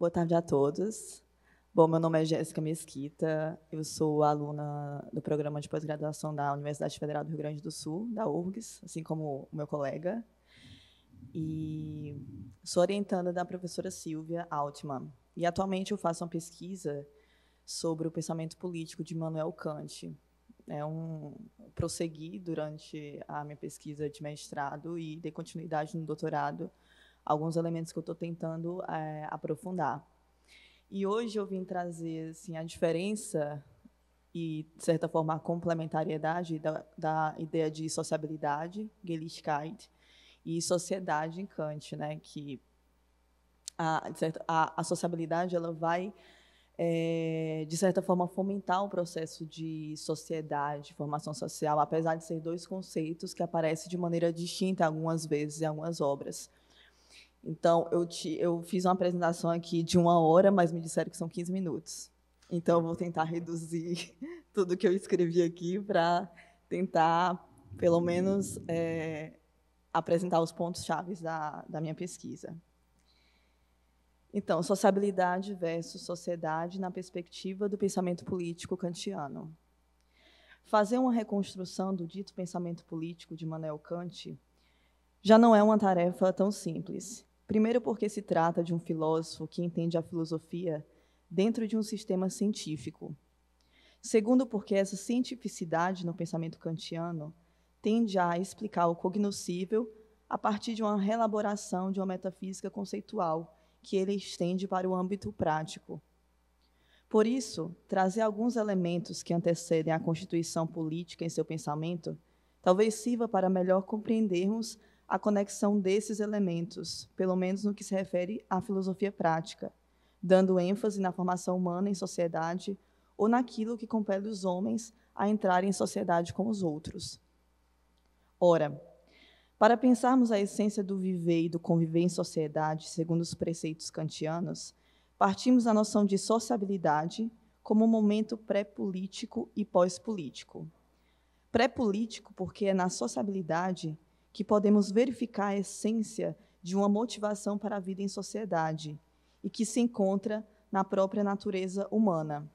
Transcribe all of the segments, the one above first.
Boa tarde a todos. Bom, meu nome é Jéssica Mesquita, eu sou aluna do programa de pós-graduação da Universidade Federal do Rio Grande do Sul, da URGS, assim como o meu colega. E sou orientada da professora Silvia Altman. E atualmente eu faço uma pesquisa sobre o pensamento político de Manuel Kant. É um prossegui durante a minha pesquisa de mestrado e dei continuidade no doutorado alguns elementos que eu estou tentando é, aprofundar. E hoje eu vim trazer assim, a diferença e, de certa forma, a complementariedade da, da ideia de sociabilidade, Gelichkeit, e sociedade em Kant, né, que a, a, a sociabilidade ela vai, é, de certa forma, fomentar o processo de sociedade, formação social, apesar de ser dois conceitos que aparecem de maneira distinta algumas vezes em algumas obras. Então, eu, te, eu fiz uma apresentação aqui de uma hora, mas me disseram que são 15 minutos. Então, eu vou tentar reduzir tudo que eu escrevi aqui para tentar, pelo menos, é, apresentar os pontos chave da, da minha pesquisa. Então, sociabilidade versus sociedade na perspectiva do pensamento político kantiano. Fazer uma reconstrução do dito pensamento político de Manuel Kant já não é uma tarefa tão simples. Primeiro, porque se trata de um filósofo que entende a filosofia dentro de um sistema científico. Segundo, porque essa cientificidade no pensamento kantiano tende a explicar o cognoscível a partir de uma relaboração de uma metafísica conceitual que ele estende para o âmbito prático. Por isso, trazer alguns elementos que antecedem a constituição política em seu pensamento talvez sirva para melhor compreendermos a conexão desses elementos, pelo menos no que se refere à filosofia prática, dando ênfase na formação humana em sociedade ou naquilo que compele os homens a entrar em sociedade com os outros. Ora, para pensarmos a essência do viver e do conviver em sociedade segundo os preceitos kantianos, partimos da noção de sociabilidade como um momento pré-político e pós-político. Pré-político porque é na sociabilidade que podemos verificar a essência de uma motivação para a vida em sociedade e que se encontra na própria natureza humana.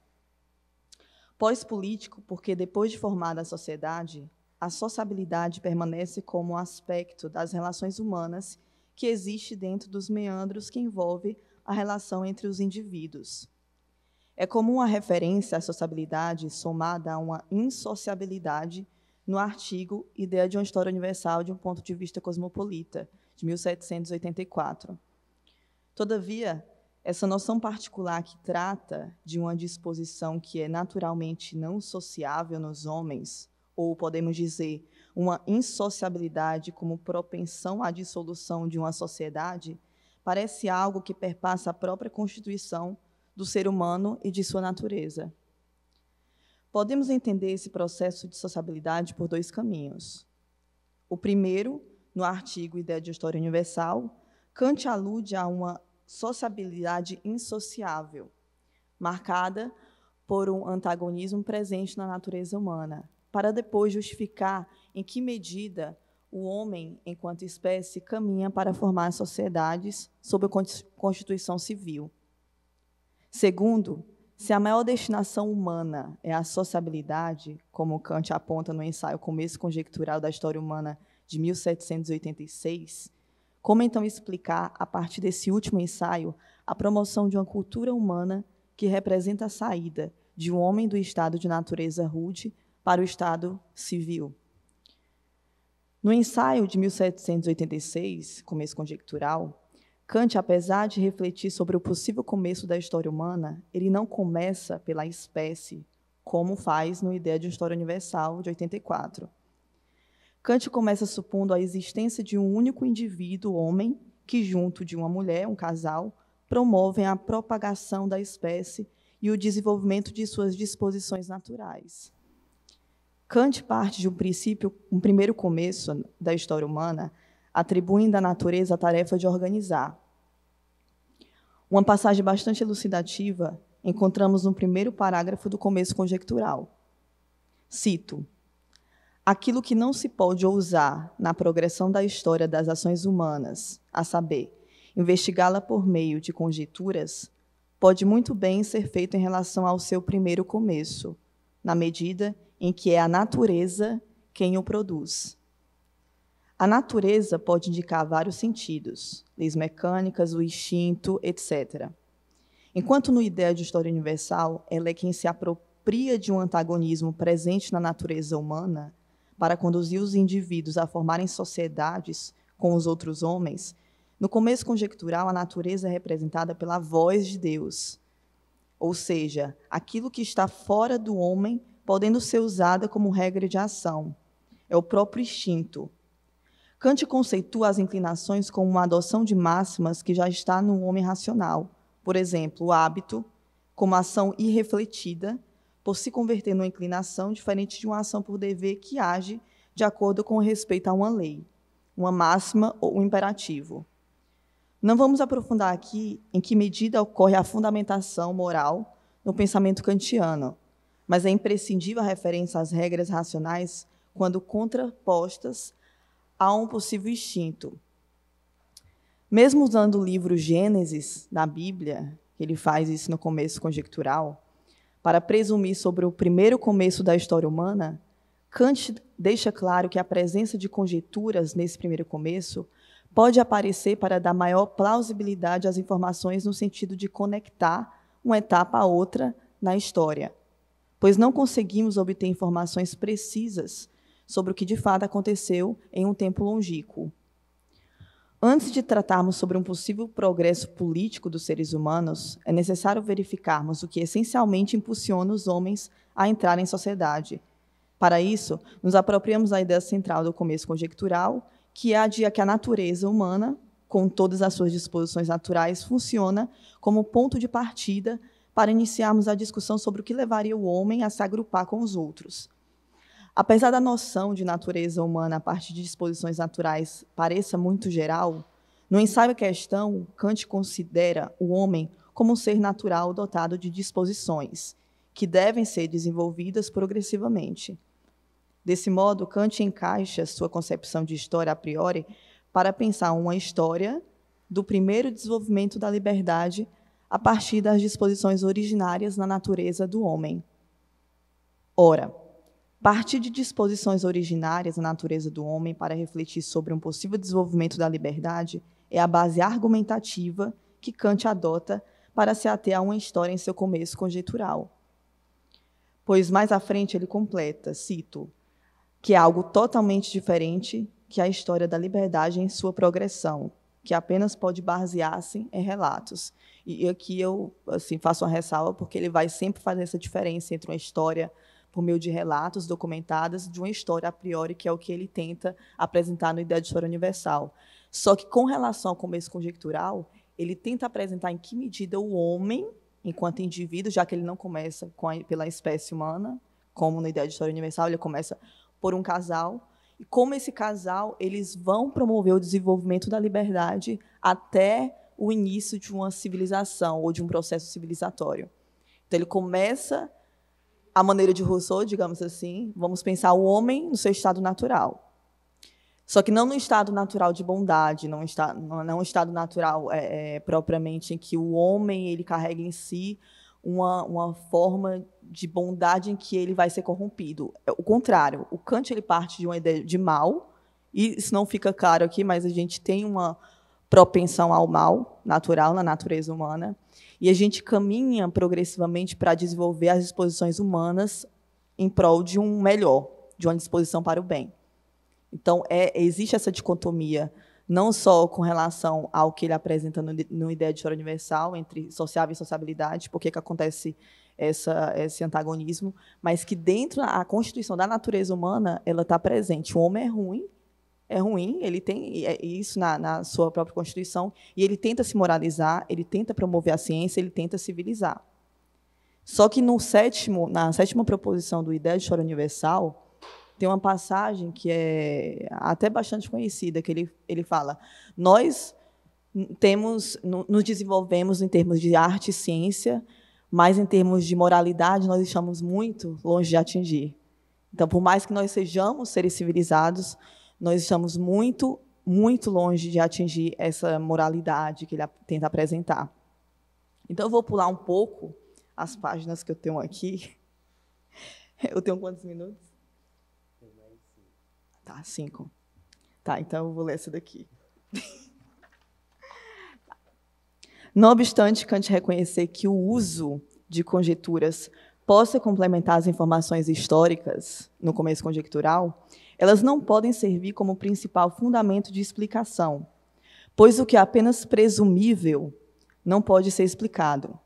Pós-político, porque depois de formada a sociedade, a sociabilidade permanece como um aspecto das relações humanas que existe dentro dos meandros que envolve a relação entre os indivíduos. É comum a referência à sociabilidade somada a uma insociabilidade no artigo Ideia de uma História Universal de um Ponto de Vista Cosmopolita, de 1784. Todavia, essa noção particular que trata de uma disposição que é naturalmente não sociável nos homens, ou podemos dizer, uma insociabilidade como propensão à dissolução de uma sociedade, parece algo que perpassa a própria constituição do ser humano e de sua natureza. Podemos entender esse processo de sociabilidade por dois caminhos. O primeiro, no artigo Ideia de História Universal, Kant alude a uma sociabilidade insociável, marcada por um antagonismo presente na natureza humana, para depois justificar em que medida o homem, enquanto espécie, caminha para formar sociedades sob a Constituição Civil. Segundo, se a maior destinação humana é a sociabilidade, como Kant aponta no ensaio Começo Conjectural da História Humana de 1786, como então explicar, a partir desse último ensaio, a promoção de uma cultura humana que representa a saída de um homem do estado de natureza rude para o estado civil? No ensaio de 1786, Começo Conjectural, Kant, apesar de refletir sobre o possível começo da história humana, ele não começa pela espécie, como faz no Ideia de História Universal de 84. Kant começa supondo a existência de um único indivíduo, homem, que, junto de uma mulher, um casal, promovem a propagação da espécie e o desenvolvimento de suas disposições naturais. Kant parte de um princípio, um primeiro começo da história humana, atribuindo à natureza a tarefa de organizar. Uma passagem bastante elucidativa encontramos no primeiro parágrafo do começo conjectural. Cito: Aquilo que não se pode ousar na progressão da história das ações humanas, a saber, investigá-la por meio de conjecturas, pode muito bem ser feito em relação ao seu primeiro começo, na medida em que é a natureza quem o produz. A natureza pode indicar vários sentidos, leis mecânicas, o instinto, etc. Enquanto no ideal de história universal, ela é quem se apropria de um antagonismo presente na natureza humana para conduzir os indivíduos a formarem sociedades com os outros homens, no começo conjectural, a natureza é representada pela voz de Deus, ou seja, aquilo que está fora do homem, podendo ser usada como regra de ação. É o próprio instinto, Kant conceitua as inclinações como uma adoção de máximas que já está no homem racional. Por exemplo, o hábito, como ação irrefletida, por se converter numa inclinação diferente de uma ação por dever que age de acordo com respeito a uma lei, uma máxima ou um imperativo. Não vamos aprofundar aqui em que medida ocorre a fundamentação moral no pensamento kantiano, mas é imprescindível a referência às regras racionais quando contrapostas a um possível instinto. Mesmo usando o livro Gênesis da Bíblia, ele faz isso no começo conjectural, para presumir sobre o primeiro começo da história humana, Kant deixa claro que a presença de conjecturas nesse primeiro começo pode aparecer para dar maior plausibilidade às informações no sentido de conectar uma etapa a outra na história, pois não conseguimos obter informações precisas sobre o que de fato aconteceu em um tempo longínquo. Antes de tratarmos sobre um possível progresso político dos seres humanos, é necessário verificarmos o que essencialmente impulsiona os homens a entrar em sociedade. Para isso, nos apropriamos da ideia central do começo conjectural, que é a de que a natureza humana, com todas as suas disposições naturais, funciona como ponto de partida para iniciarmos a discussão sobre o que levaria o homem a se agrupar com os outros, Apesar da noção de natureza humana a partir de disposições naturais pareça muito geral, no ensaio em questão, Kant considera o homem como um ser natural dotado de disposições, que devem ser desenvolvidas progressivamente. Desse modo, Kant encaixa sua concepção de história a priori para pensar uma história do primeiro desenvolvimento da liberdade a partir das disposições originárias na natureza do homem. Ora, Partir de disposições originárias da natureza do homem para refletir sobre um possível desenvolvimento da liberdade é a base argumentativa que Kant adota para se ater a uma história em seu começo conjectural. Pois mais à frente ele completa, cito, que é algo totalmente diferente que a história da liberdade em sua progressão, que apenas pode basear-se em relatos. E aqui eu assim, faço uma ressalva, porque ele vai sempre fazer essa diferença entre uma história por meio de relatos documentados de uma história a priori, que é o que ele tenta apresentar no Ideia de História Universal. Só que, com relação ao começo conjectural, ele tenta apresentar em que medida o homem, enquanto indivíduo, já que ele não começa a, pela espécie humana, como na Ideia de História Universal, ele começa por um casal, e como esse casal, eles vão promover o desenvolvimento da liberdade até o início de uma civilização ou de um processo civilizatório. Então, ele começa a maneira de Rousseau, digamos assim, vamos pensar o homem no seu estado natural. Só que não no estado natural de bondade, não, está, não um estado natural é, é, propriamente em que o homem ele carrega em si uma, uma forma de bondade em que ele vai ser corrompido. É o contrário, o Kant ele parte de uma ideia de mal, e isso não fica claro aqui, mas a gente tem uma, propensão ao mal natural na natureza humana, e a gente caminha progressivamente para desenvolver as disposições humanas em prol de um melhor, de uma disposição para o bem. Então, é, existe essa dicotomia, não só com relação ao que ele apresenta no, no Ideia de História Universal, entre sociável e sociabilidade, por que acontece essa, esse antagonismo, mas que dentro da Constituição da natureza humana, ela está presente. O homem é ruim, é ruim, ele tem é, isso na, na, sua própria Constituição, e ele tenta se moralizar, ele tenta promover a ciência, ele tenta civilizar. Só que no sétimo, na sétima proposição do Ideia de História Universal, tem uma passagem que é até bastante conhecida, que ele, ele fala: Nós temos, nos desenvolvemos em termos de arte e ciência, mas em termos de moralidade nós estamos muito longe de atingir. Então, por mais que nós sejamos seres civilizados, nós estamos muito, muito longe de atingir essa moralidade que ele tenta apresentar. Então, eu vou pular um pouco as páginas que eu tenho aqui. Eu tenho quantos minutos? Tá, cinco. Tá, então eu vou ler essa daqui. Não obstante Kant reconhecer que o uso de conjecturas possa complementar as informações históricas no começo conjectural, elas não podem servir como principal fundamento de explicação, pois o que é apenas presumível não pode ser explicado.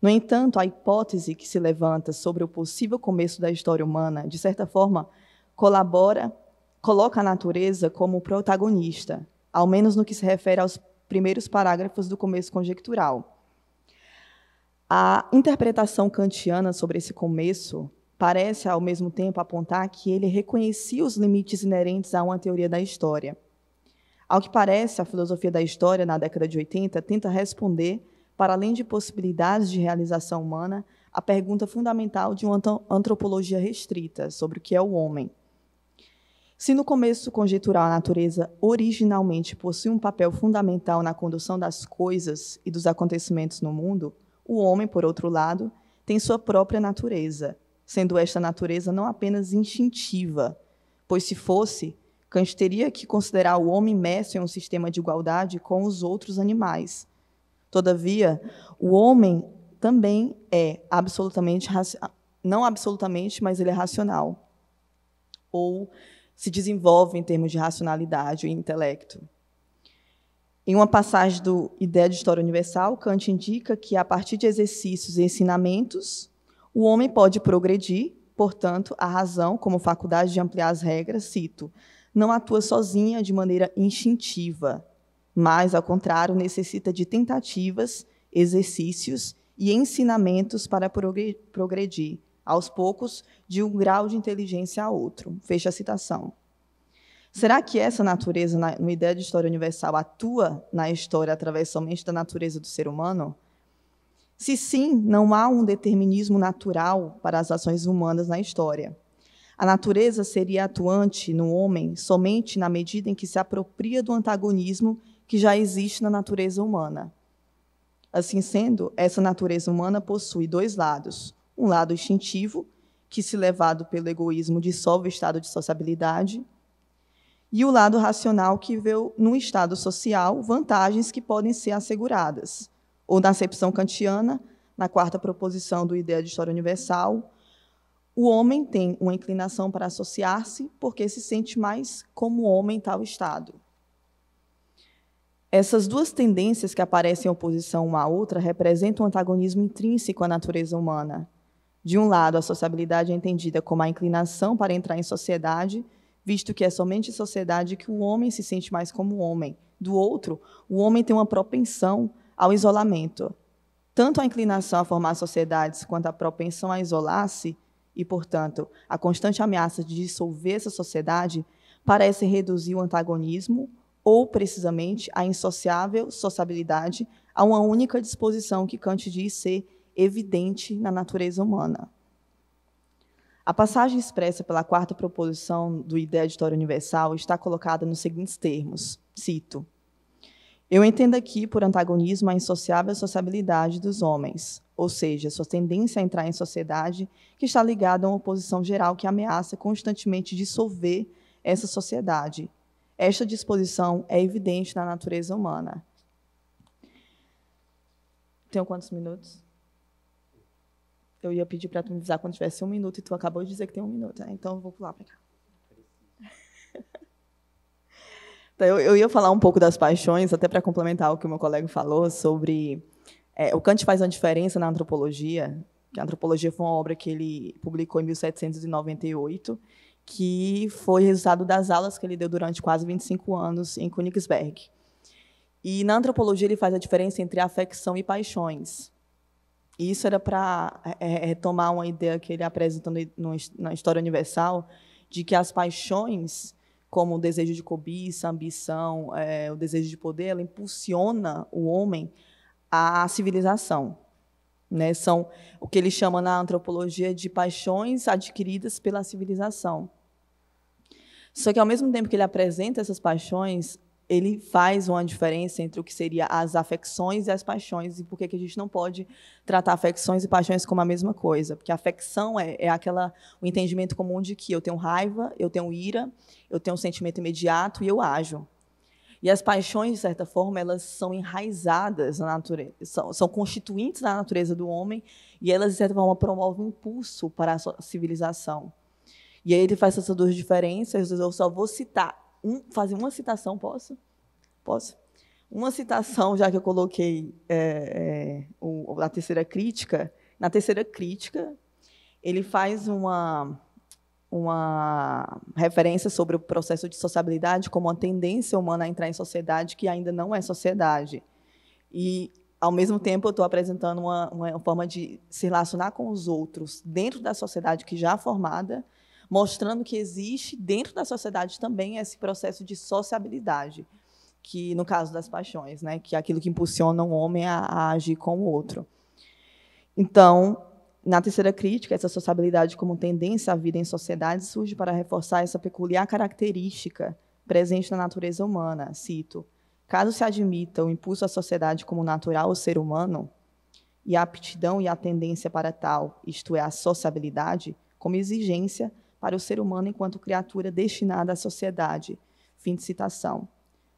No entanto, a hipótese que se levanta sobre o possível começo da história humana, de certa forma, colabora, coloca a natureza como protagonista, ao menos no que se refere aos primeiros parágrafos do começo conjectural. A interpretação kantiana sobre esse começo parece, ao mesmo tempo, apontar que ele reconhecia os limites inerentes a uma teoria da história. Ao que parece, a filosofia da história, na década de 80, tenta responder, para além de possibilidades de realização humana, a pergunta fundamental de uma antropologia restrita sobre o que é o homem. Se no começo conjetural a natureza originalmente possui um papel fundamental na condução das coisas e dos acontecimentos no mundo, o homem, por outro lado, tem sua própria natureza, sendo esta natureza não apenas instintiva, pois se fosse, Kant teria que considerar o homem imerso em um sistema de igualdade com os outros animais. Todavia, o homem também é absolutamente não absolutamente, mas ele é racional ou se desenvolve em termos de racionalidade e intelecto. Em uma passagem do Ideia de História Universal, Kant indica que a partir de exercícios e ensinamentos o homem pode progredir, portanto, a razão, como faculdade de ampliar as regras, cito, não atua sozinha de maneira instintiva, mas, ao contrário, necessita de tentativas, exercícios e ensinamentos para progredir, aos poucos, de um grau de inteligência a outro. Fecha a citação. Será que essa natureza, na, ideia de história universal, atua na história através somente da natureza do ser humano? Se sim, não há um determinismo natural para as ações humanas na história. A natureza seria atuante no homem somente na medida em que se apropria do antagonismo que já existe na natureza humana. Assim sendo, essa natureza humana possui dois lados: um lado instintivo, que, se levado pelo egoísmo, dissolve o estado de sociabilidade, e o lado racional, que vê no estado social vantagens que podem ser asseguradas ou na acepção kantiana, na quarta proposição do Ideia de História Universal, o homem tem uma inclinação para associar-se porque se sente mais como homem tal estado. Essas duas tendências que aparecem em oposição uma à outra representam um antagonismo intrínseco à natureza humana. De um lado, a sociabilidade é entendida como a inclinação para entrar em sociedade, visto que é somente em sociedade que o homem se sente mais como homem. Do outro, o homem tem uma propensão ao isolamento. Tanto a inclinação a formar sociedades quanto a propensão a isolar-se, e, portanto, a constante ameaça de dissolver essa sociedade, parecem reduzir o antagonismo ou, precisamente, a insociável sociabilidade a uma única disposição que Kant diz ser evidente na natureza humana. A passagem expressa pela quarta proposição do Ideia Editória Universal está colocada nos seguintes termos, cito, eu entendo aqui por antagonismo a insociável sociabilidade dos homens, ou seja, sua tendência a entrar em sociedade que está ligada a uma oposição geral que ameaça constantemente dissolver essa sociedade. Esta disposição é evidente na natureza humana. Tenho quantos minutos? Eu ia pedir para tu me avisar quando tivesse um minuto e tu acabou de dizer que tem um minuto. Né? Então, eu vou pular para cá. Então, eu, eu ia falar um pouco das paixões, até para complementar o que o meu colega falou sobre é, o Kant faz uma diferença na antropologia. Que a antropologia foi uma obra que ele publicou em 1798, que foi resultado das aulas que ele deu durante quase 25 anos em Königsberg. E na antropologia ele faz a diferença entre afecção e paixões. E isso era para é, é, retomar é, uma ideia que ele apresenta no, no, na História Universal, de que as paixões como o desejo de cobiça, ambição, é, o desejo de poder, ela impulsiona o homem à civilização. Né? São o que ele chama na antropologia de paixões adquiridas pela civilização. Só que, ao mesmo tempo que ele apresenta essas paixões, ele faz uma diferença entre o que seria as afecções e as paixões e por que a gente não pode tratar afecções e paixões como a mesma coisa, porque a afecção é, é aquela o entendimento comum de que eu tenho raiva, eu tenho ira, eu tenho um sentimento imediato e eu ajo. E as paixões, de certa forma, elas são enraizadas na natureza, são, são constituintes da natureza do homem e elas, de certa forma, promovem um impulso para a civilização. E aí ele faz essas duas diferenças, eu só vou citar um, fazer uma citação, posso? Posso? Uma citação, já que eu coloquei é, é, o, a terceira crítica, na terceira crítica, ele faz uma, uma referência sobre o processo de sociabilidade como uma tendência humana a entrar em sociedade que ainda não é sociedade. E, ao mesmo tempo, eu estou apresentando uma, uma forma de se relacionar com os outros dentro da sociedade que já é formada, mostrando que existe dentro da sociedade também esse processo de sociabilidade, que no caso das paixões, né, que é aquilo que impulsiona um homem a, a agir com o outro. Então, na terceira crítica, essa sociabilidade como tendência à vida em sociedade surge para reforçar essa peculiar característica presente na natureza humana. Cito: Caso se admita o impulso à sociedade como natural ao ser humano, e a aptidão e a tendência para tal, isto é, a sociabilidade, como exigência para o ser humano enquanto criatura destinada à sociedade. Fim de citação.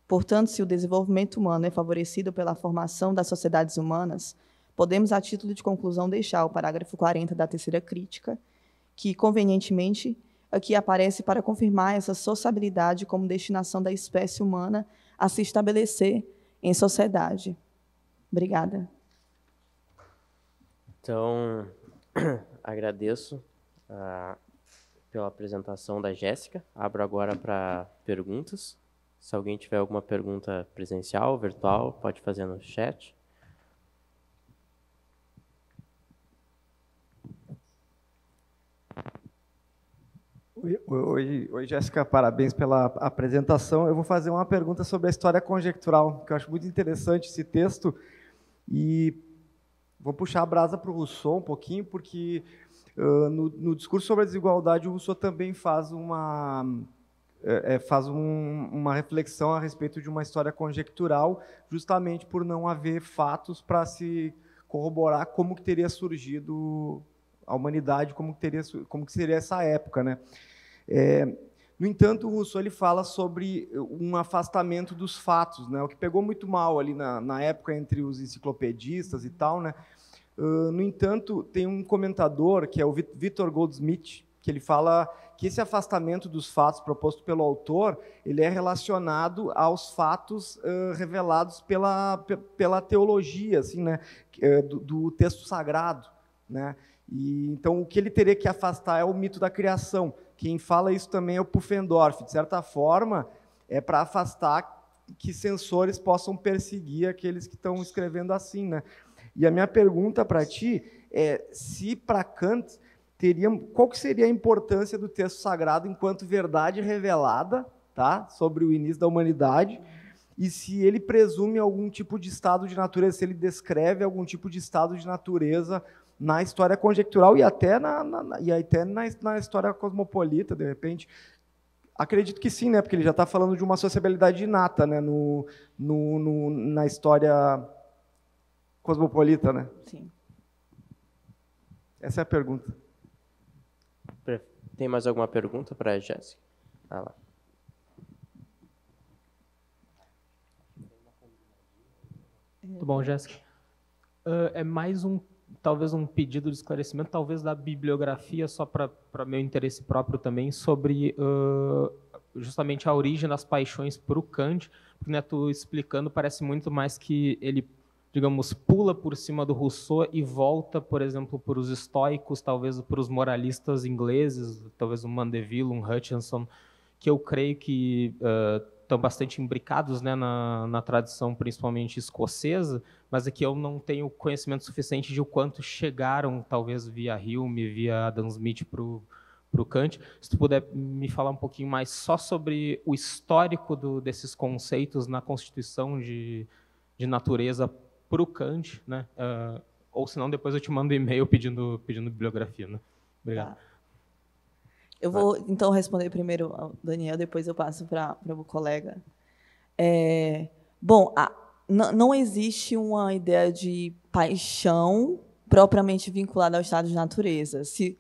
Portanto, se o desenvolvimento humano é favorecido pela formação das sociedades humanas, podemos, a título de conclusão, deixar o parágrafo 40 da terceira crítica, que, convenientemente, aqui aparece para confirmar essa sociabilidade como destinação da espécie humana a se estabelecer em sociedade. Obrigada. Então, agradeço a pela apresentação da Jéssica. Abro agora para perguntas. Se alguém tiver alguma pergunta presencial, virtual, pode fazer no chat. Oi, oi Jéssica, parabéns pela apresentação. Eu vou fazer uma pergunta sobre a história conjectural, que eu acho muito interessante esse texto. E vou puxar a brasa para o Rousseau um pouquinho, porque ah, no, no, discurso sobre a desigualdade, o Rousseau também faz uma é, é, faz um, uma reflexão a respeito de uma história conjectural, justamente por não haver fatos para se corroborar como que teria surgido a humanidade, como que teria como que seria essa época, né? É, no entanto, o Rousseau ele fala sobre um afastamento dos fatos, né? O que pegou muito mal ali na, na época entre os enciclopedistas e tal, né? no entanto, tem um comentador, que é o Victor Goldsmith, que ele fala que esse afastamento dos fatos proposto pelo autor, ele é relacionado aos fatos uh, revelados pela, pela teologia, assim, né, do, do texto sagrado, né? E, então, o que ele teria que afastar é o mito da criação. Quem fala isso também é o Pufendorf. De certa forma, é para afastar que censores possam perseguir aqueles que estão escrevendo assim, né? E a minha pergunta para ti é se para Kant teria, qual que seria a importância do texto sagrado enquanto verdade revelada, tá, sobre o início da humanidade? E se ele presume algum tipo de estado de natureza, se ele descreve algum tipo de estado de natureza na história conjectural e até na, na e até na, na história cosmopolita, de repente, Acredito que sim, né? Porque ele já está falando de uma sociabilidade inata, né? No, no, no, na história cosmopolita, né? Sim. Essa é a pergunta. Tem mais alguma pergunta para a Jéssica? Ah lá. Muito bom, Jéssica. Uh, é mais um, talvez um pedido de esclarecimento, talvez da bibliografia, só para meu interesse próprio também, sobre uh, justamente a origem das paixões para o Kant, porque né, tu explicando parece muito mais que ele digamos, pula por cima do Rousseau e volta, por exemplo, para os estoicos, talvez para os moralistas ingleses, talvez um Mandeville, um Hutchinson, que eu creio que uh, eh, estão bastante imbricados né, na, na tradição, principalmente escocesa, mas é que eu não tenho conhecimento suficiente de o quanto chegaram, talvez via Hume, via Adam Smith para o Kant. Se tu puder me falar um pouquinho mais só sobre o histórico do, desses conceitos na constituição de, de natureza para o Kant, né? Uh, ou senão depois eu te mando e-mail pedindo, pedindo bibliografia. Né? Obrigado. Tá. Eu vou, então, responder primeiro ao Daniel, depois eu passo para o meu colega. É, bom, a, não existe uma ideia de paixão propriamente vinculada ao estado de natureza. Se,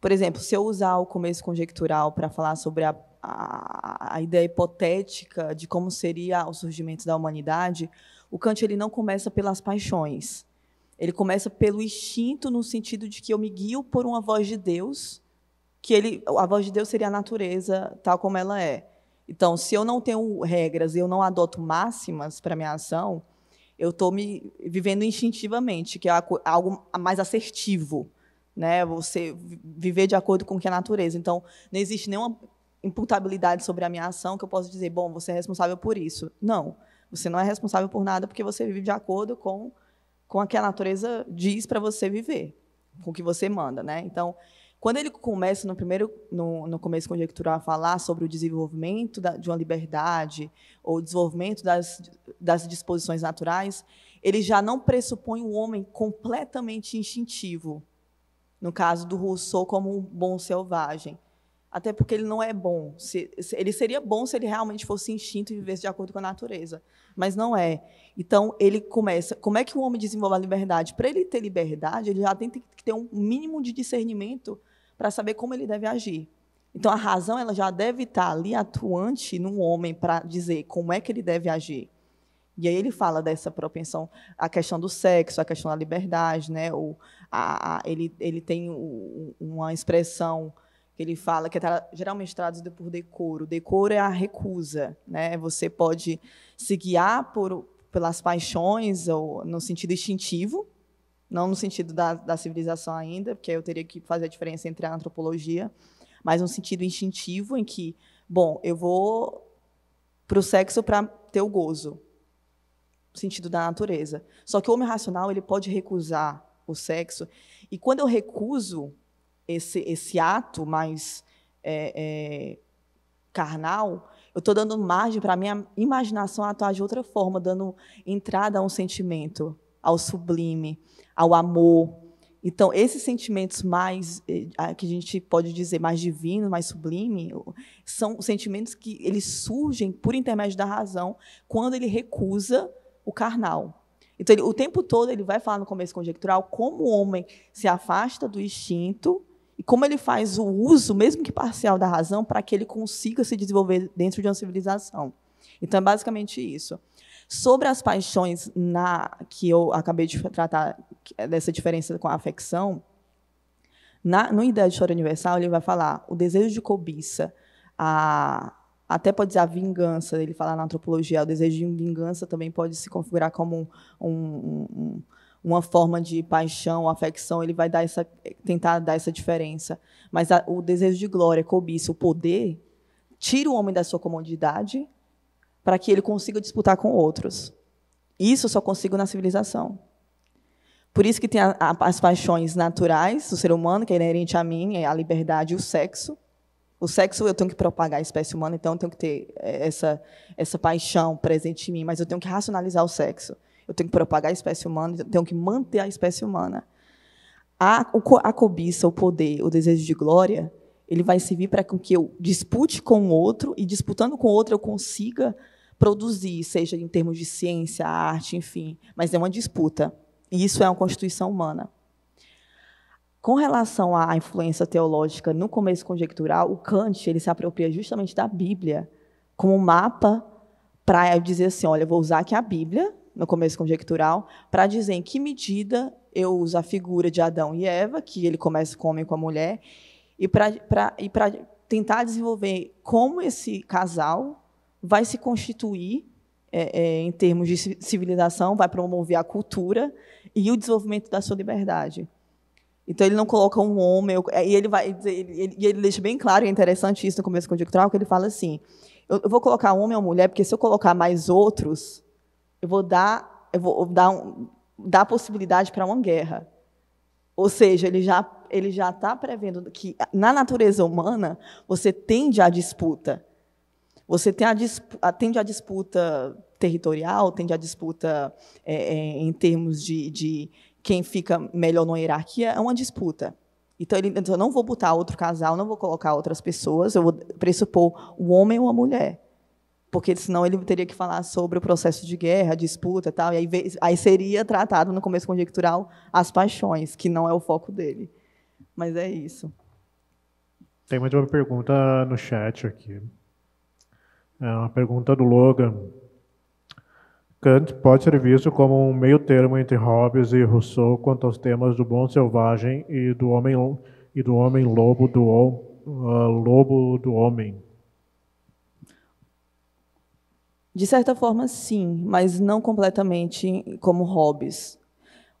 por exemplo, se eu usar o começo conjectural para falar sobre a a, a ideia hipotética de como seria o surgimento da humanidade, o Kant ele não começa pelas paixões. Ele começa pelo instinto no sentido de que eu me guio por uma voz de Deus, que ele, a voz de Deus seria a natureza tal como ela é. Então, se eu não tenho regras, e eu não adoto máximas para minha ação, eu estou me vivendo instintivamente, que é algo mais assertivo, né? Você viver de acordo com o que é a natureza. Então, não existe nenhuma imputabilidade sobre a minha ação que eu posso dizer, bom, você é responsável por isso. Não, você não é responsável por nada porque você vive de acordo com com a que a natureza diz para você viver, com o que você manda, né? Então, quando ele começa no primeiro no, no começo conjectural a falar sobre o desenvolvimento da, de uma liberdade ou desenvolvimento das, das disposições naturais, ele já não pressupõe o um homem completamente instintivo, no caso do Rousseau como um bom selvagem, até porque ele não é bom. Se, ele seria bom se ele realmente fosse instinto e vivesse de acordo com a natureza. Mas não é. Então, ele começa. Como é que o homem desenvolve a liberdade? Para ele ter liberdade, ele já tem que ter um mínimo de discernimento para saber como ele deve agir. Então, a razão ela já deve estar ali atuante no homem para dizer como é que ele deve agir. E aí ele fala dessa propensão, a questão do sexo, a questão da liberdade, né? a, a, ele, ele tem uma expressão que ele fala que é geralmente traduzido por decoro. Decoro é a recusa, né? Você pode se guiar por, pelas paixões ou no sentido instintivo, não no sentido da, da civilização ainda, porque eu teria que fazer a diferença entre a antropologia, mas no sentido instintivo em que, bom, eu vou para o sexo para ter o gozo, sentido da natureza. Só que o homem racional ele pode recusar o sexo e quando eu recuso esse, esse ato mais é, é, carnal, eu estou dando margem para a minha imaginação atuar de outra forma, dando entrada a um sentimento, ao sublime, ao amor. Então, esses sentimentos mais, é, que a gente pode dizer, mais divino, mais sublime, são sentimentos que eles surgem por intermédio da razão quando ele recusa o carnal. Então, ele, o tempo todo ele vai falar no começo conjectural como o homem se afasta do instinto e como ele faz o uso, mesmo que parcial, da razão para que ele consiga se desenvolver dentro de uma civilização. Então, é basicamente isso. Sobre as paixões na que eu acabei de tratar é dessa diferença com a afecção, na, no Ideia de História Universal, ele vai falar o desejo de cobiça, a, até pode dizer a vingança, ele fala na antropologia, o desejo de vingança também pode se configurar como um, um, um uma forma de paixão, afecção, ele vai dar essa, tentar dar essa diferença. Mas a, o desejo de glória, cobiça, o poder, tira o homem da sua comodidade para que ele consiga disputar com outros. Isso eu só consigo na civilização. Por isso que tem a, a, as paixões naturais do ser humano, que é inerente a mim, é a liberdade e o sexo. O sexo eu tenho que propagar a espécie humana, então eu tenho que ter é, essa, essa paixão presente em mim, mas eu tenho que racionalizar o sexo eu tenho que propagar a espécie humana, eu então tenho que manter a espécie humana. A, a cobiça, o poder, o desejo de glória, ele vai servir para que eu dispute com o outro e, disputando com o outro, eu consiga produzir, seja em termos de ciência, arte, enfim. Mas é uma disputa. E isso é uma constituição humana. Com relação à influência teológica no começo conjectural, o Kant ele se apropria justamente da Bíblia como mapa para dizer assim, olha, eu vou usar aqui a Bíblia no começo conjectural, para dizer em que medida eu uso a figura de Adão e Eva, que ele começa com o homem com a mulher, e para e tentar desenvolver como esse casal vai se constituir é, é, em termos de civilização, vai promover a cultura e o desenvolvimento da sua liberdade. Então ele não coloca um homem, é, e ele vai, ele, ele, ele deixa bem claro, e é interessante isso no começo conjectural, que ele fala assim: eu, eu vou colocar um homem ou mulher, porque se eu colocar mais outros, eu vou dar, eu vou dar, um, dar possibilidade para uma guerra. Ou seja, ele já ele já está prevendo que na natureza humana você tende à disputa. Você tem a tende à disputa territorial, tende à disputa é, é em termos de, de quem fica melhor na hierarquia, é uma disputa. Então, ele, então, eu não vou botar outro casal, não vou colocar outras pessoas, eu vou pressupor o homem ou a mulher porque senão ele teria que falar sobre o processo de guerra, disputa e tal, e aí, aí seria tratado no começo conjectural as paixões, que não é o foco dele. Mas é isso. Tem mais uma pergunta no chat aqui. É uma pergunta do Logan. Kant pode ser visto como um meio termo entre Hobbes e Rousseau quanto aos temas do bom selvagem e do homem e do homem lobo do uh, lobo do homem. De certa forma, sim, mas não completamente como Hobbes.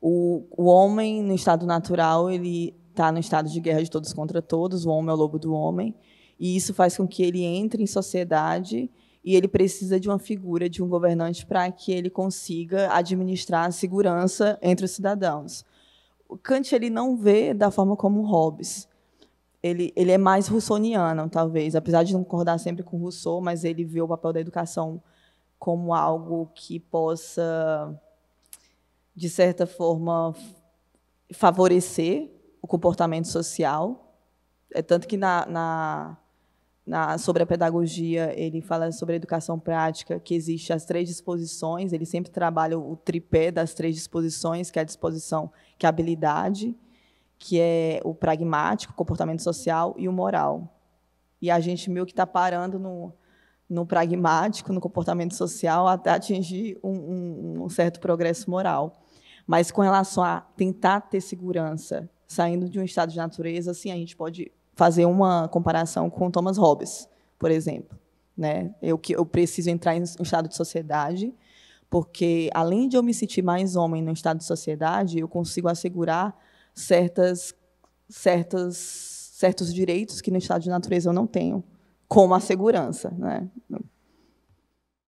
O, o homem, no estado natural, ele está no estado de guerra de todos contra todos, o homem é o lobo do homem, e isso faz com que ele entre em sociedade e ele precisa de uma figura, de um governante, para que ele consiga administrar a segurança entre os cidadãos. O Kant ele não vê da forma como Hobbes. Ele, ele é mais russoniano, talvez, apesar de não concordar sempre com Rousseau, mas ele vê o papel da educação como algo que possa, de certa forma, favorecer o comportamento social. É tanto que na, na, na, sobre a pedagogia ele fala sobre a educação prática que existe as três disposições. Ele sempre trabalha o tripé das três disposições, que é a disposição, que é a habilidade, que é o pragmático, o comportamento social e o moral. E a gente meio que está parando no no pragmático, no comportamento social, até atingir um, um, um certo progresso moral. Mas com relação a tentar ter segurança saindo de um estado de natureza, assim, a gente pode fazer uma comparação com Thomas Hobbes, por exemplo. Né? Eu, eu preciso entrar em um estado de sociedade, porque além de eu me sentir mais homem no estado de sociedade, eu consigo assegurar certas, certas, certos direitos que no estado de natureza eu não tenho como a segurança. Né?